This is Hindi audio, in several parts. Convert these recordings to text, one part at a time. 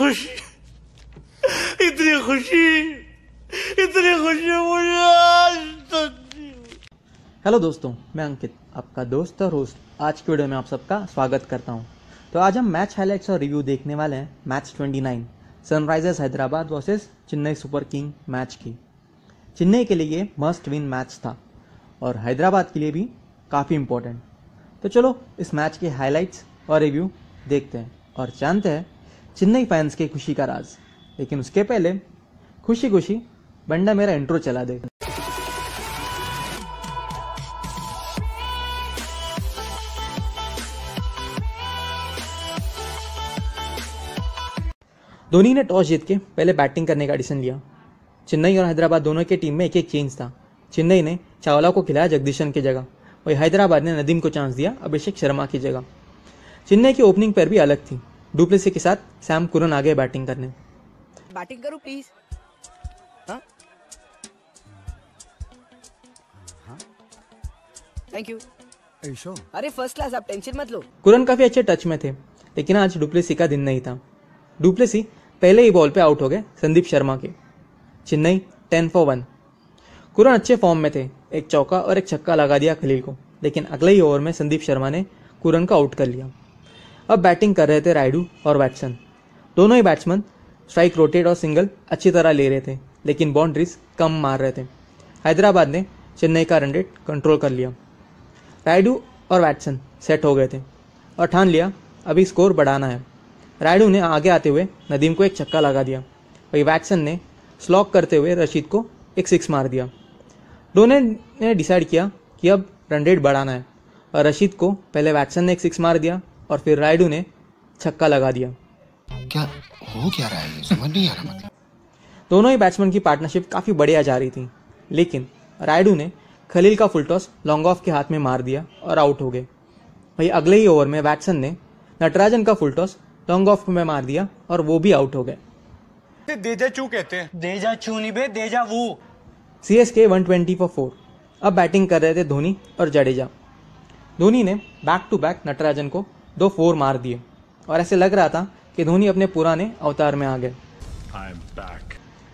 खुशी इतनी खुशी इतनी खुशी मुझे आज तक हेलो दोस्तों मैं अंकित आपका दोस्त और होस्ट आज की वीडियो में आप सबका स्वागत करता हूँ तो आज हम मैच हाईलाइट्स और रिव्यू देखने वाले हैं match 29 Sunrisers Hyderabad versus Chennai super king match की चेन्नई के लिए मस्ट विन मैच था और हैदराबाद के लिए भी काफ़ी इम्पोर्टेंट तो चलो इस मैच के हाईलाइट्स और रिव्यू देखते हैं और जानते हैं चेन्नई फैंस के खुशी का राज लेकिन उसके पहले खुशी खुशी बंडा मेरा इंट्रो चला दे धोनी ने टॉस जीत के पहले बैटिंग करने का डिसीजन लिया चेन्नई और हैदराबाद दोनों के टीम में एक एक चेंज था चेन्नई ने चावला को खिलाया जगदीशन की जगह वही हैदराबाद ने नदीम को चांस दिया अभिषेक शर्मा की जगह चेन्नई की ओपनिंग पर भी अलग थी डुप्लेसी के साथ सैम कुरन आ गए बैटिंग करने बैटिंग करो प्लीज थैंक यू अरे फर्स्ट क्लास आप टेंशन मत लो कुरन काफी अच्छे टच में थे लेकिन आज डुप्लेसी का दिन नहीं था डुप्लेसी पहले ही बॉल पे आउट हो गए संदीप शर्मा के Chennai ten for one Curran अच्छे फॉर्म में थे एक चौका और एक छक्का लगा दिया खलील को लेकिन अगले ही ओवर में संदीप शर्मा ने कुरन को आउट कर लिया अब बैटिंग कर रहे थे राइडू और वैटसन दोनों ही बैट्समैन स्ट्राइक रोटेट और सिंगल अच्छी तरह ले रहे थे लेकिन बाउंड्रीज कम मार रहे थे हैदराबाद ने चेन्नई का रन रेट कंट्रोल कर लिया राइडू और वैटसन सेट हो गए थे और ठान लिया अभी स्कोर बढ़ाना है राइडू ने आगे आते हुए नदीम को एक छक्का लगा दिया वही वैटसन ने स्लॉक करते हुए रशीद को एक सिक्स मार दिया दोनों ने डिसाइड किया कि अब रन रेट बढ़ाना है और रशीद को पहले वैटसन ने एक सिक्स मार दिया और फिर रायडू ने छक्का लगा दिया क्या हो क्या रहा है समझ नहीं आ रहा मतलब दोनों ही बैट्समैन की पार्टनरशिप काफ़ी बढ़िया जा रही थी लेकिन रायडू ने खलील का फुल टॉस लॉन्ग ऑफ के हाथ में मार दिया और आउट हो गए वही अगले ही ओवर में वैटसन ने नटराजन का फुल टॉस लॉन्ग ऑफ में मार दिया और वो भी आउट हो गए C S K one twenty for four अब बैटिंग कर रहे थे धोनी और जडेजा धोनी ने बैक टू बैक नटराजन को दो फोर मार दिए और ऐसे लग रहा था कि धोनी अपने पुराने अवतार में आ गए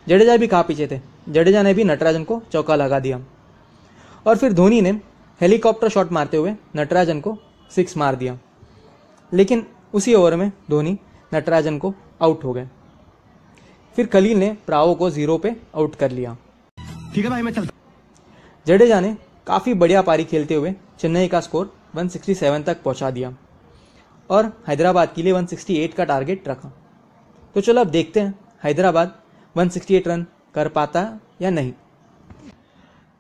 जडेजा भी कहा पीछे थे जडेजा ने भी नटराजन को चौका लगा दिया और फिर धोनी ने हेलीकॉप्टर शॉट मारते हुए नटराजन को सिक्स मार दिया लेकिन उसी ओवर में धोनी नटराजन को आउट हो गए फिर खलील ने प्राओ को जीरो पे आउट कर लिया ठीक है भाई मैं चलता जडेजा ने काफ़ी बढ़िया पारी खेलते हुए चेन्नई का स्कोर 167 तक पहुंचा दिया और हैदराबाद के लिए 168 का टारगेट रखा तो चलो अब देखते हैं हैदराबाद 168 रन कर पाता या नहीं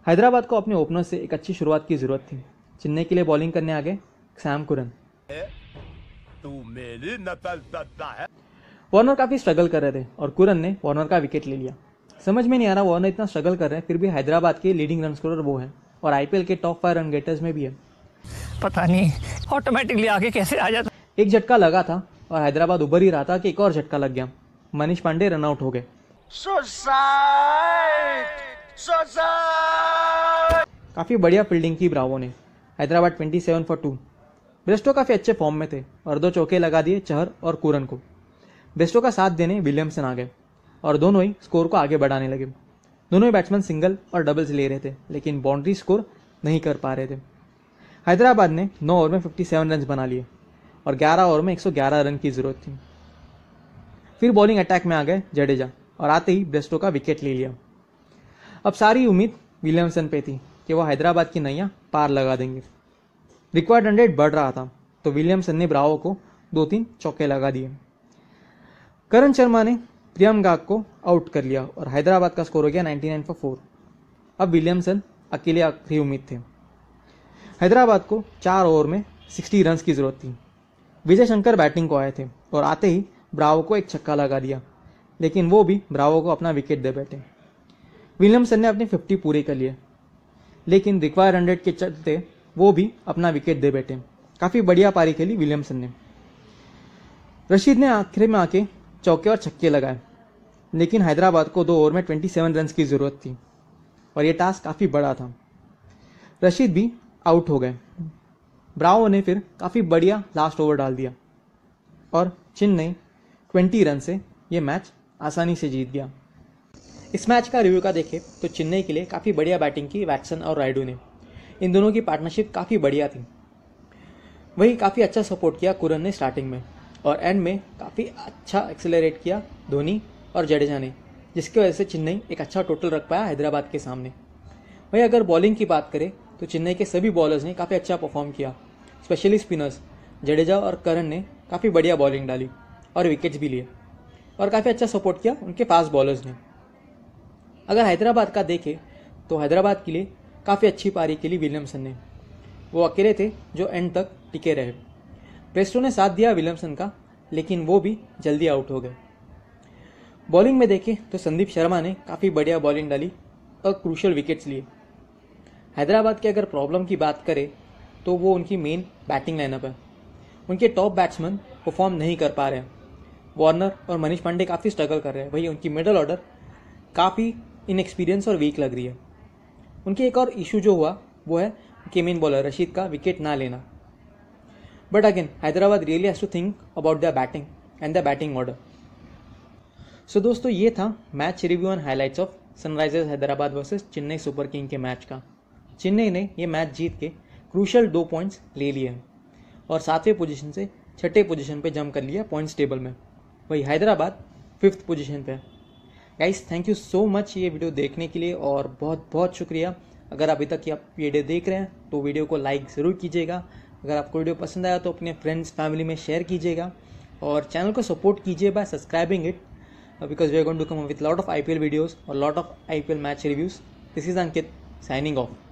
हैदराबाद को अपने ओपनर से एक अच्छी शुरुआत की जरूरत थी चेन्नई के लिए बॉलिंग करने आ गए सैम कुरन वार्नर काफी स्ट्रगल कर रहे थे और कुरन ने वार्नर का विकेट ले लिया समझ में नहीं आ रहा वार्नर इतना स्ट्रगल कर रहे हैं फिर भी हैदराबाद के लीडिंग रन स्कोरर वो है और आईपीएल के टॉप फाइव रन गेटर्स में भी है पता नहीं ऑटोमेटिकली आगे कैसे आ जाता एक झटका लगा था और हैदराबाद उभर ही रहा था कि एक और झटका लग गया मनीष पांडे रनआउट हो गए काफ़ी बढ़िया फील्डिंग की ब्रावो ने हैदराबाद 27 फॉर टू ब्रेस्टो काफ़ी अच्छे फॉर्म में थे और दो चौके लगा दिए चहर और कुरन को ब्रेस्टो का साथ देने विलियमसन आ गए और दोनों ही स्कोर को आगे बढ़ाने लगे दोनों ही बैट्समैन सिंगल और डबल्स ले रहे थे लेकिन बाउंड्री स्कोर नहीं कर पा रहे थे हैदराबाद ने नौ ओवर में 57 रन बना लिए और 11 ओवर में 111 रन की जरूरत थी फिर बॉलिंग अटैक में आ गए जडेजा और आते ही ब्रेस्टो का विकेट ले लिया अब सारी उम्मीद विलियमसन पे थी कि वो हैदराबाद की नैया पार लगा देंगे रिक्वायर्ड हंड्रेड बढ़ रहा था तो विलियमसन ने ब्रावो को दो तीन चौके लगा दिए करण शर्मा ने प्रियम गाग को आउट कर लिया और हैदराबाद का स्कोर हो गया 99 फॉर फोर अब विलियमसन अकेले आखिरी उम्मीद थे हैदराबाद को चार ओवर में 60 रन की जरूरत थी विजय शंकर बैटिंग को आए थे और आते ही ब्रावो को एक छक्का लगा दिया लेकिन वो भी ब्रावो को अपना विकेट दे बैठे विलियमसन ने अपनी फिफ्टी पूरी कर लिए लेकिन रिक्वायर हंड्रेड के चलते वो भी अपना विकेट दे बैठे काफ़ी बढ़िया पारी खेली विलियमसन ने रशीद ने आखिर में आके चौके और छक्के लगाए लेकिन हैदराबाद को दो ओवर में ट्वेंटी सेवन रन की ज़रूरत थी और ये टास्क काफ़ी बड़ा था रशीद भी आउट हो गए ब्रावो ने फिर काफ़ी बढ़िया लास्ट ओवर डाल दिया और चेन्नई ट्वेंटी रन से ये मैच आसानी से जीत गया इस मैच का रिव्यू का देखें तो चेन्नई के लिए काफ़ी बढ़िया बैटिंग की वैटसन और रायडू ने इन दोनों की पार्टनरशिप काफ़ी बढ़िया थी वही काफ़ी अच्छा सपोर्ट किया कुरन ने स्टार्टिंग में और एंड में काफ़ी अच्छा एक्सेलरेट किया धोनी और जडेजा ने जिसकी वजह से चेन्नई एक अच्छा टोटल रख पाया हैदराबाद के सामने वही अगर बॉलिंग की बात करें तो चेन्नई के सभी बॉलर्स ने काफ़ी अच्छा परफॉर्म किया स्पेशली स्पिनर्स जडेजा और करण ने काफ़ी बढ़िया बॉलिंग डाली और विकेट्स भी लिए और काफ़ी अच्छा सपोर्ट किया उनके फास्ट बॉलर्स ने अगर हैदराबाद का देखें तो हैदराबाद के लिए काफ़ी अच्छी पारी के लिए विलियमसन ने वो अकेले थे जो एंड तक टिके रहे प्रेस्टो ने साथ दिया विलियमसन का लेकिन वो भी जल्दी आउट हो गए बॉलिंग में देखें तो संदीप शर्मा ने काफ़ी बढ़िया बॉलिंग डाली और क्रूशल विकेट्स लिए हैदराबाद के अगर प्रॉब्लम की बात करें तो वो उनकी मेन बैटिंग लाइनअप है उनके टॉप बैट्समैन परफॉर्म नहीं कर पा रहे हैं वार्नर और मनीष पांडे काफ़ी स्ट्रगल कर रहे हैं वही उनकी मिडल ऑर्डर काफ़ी इनएक्सपीरियंस और वीक लग रही है उनके एक और इशू जो हुआ वो है कि मेन बॉलर रशीद का विकेट ना लेना but again Hyderabad really has to think about the batting and the batting order so दोस्तों ये था match review and highlights of Sunrisers Hyderabad versus Chennai super king के मैच का चेन्नई ने ये मैच जीत के क्रूशल दो पॉइंट्स ले लिए हैं और सातवें पोजीशन से छठे पोजीशन पे जंप कर लिया पॉइंट्स टेबल में वही हैदराबाद फिफ्थ पोजीशन पे guys thank you so much ये वीडियो देखने के लिए और बहुत बहुत शुक्रिया अगर अभी तक आप ये वीडियो देख रहे हैं तो वीडियो को लाइक ज़रूर कीजिएगा अगर आपको वीडियो पसंद आया तो अपने फ्रेंड्स फैमिली में शेयर कीजिएगा और चैनल को सपोर्ट कीजिए by subscribing it because we are going to come with lot of I P L videos और lot of I P L match reviews this is Ankit signing of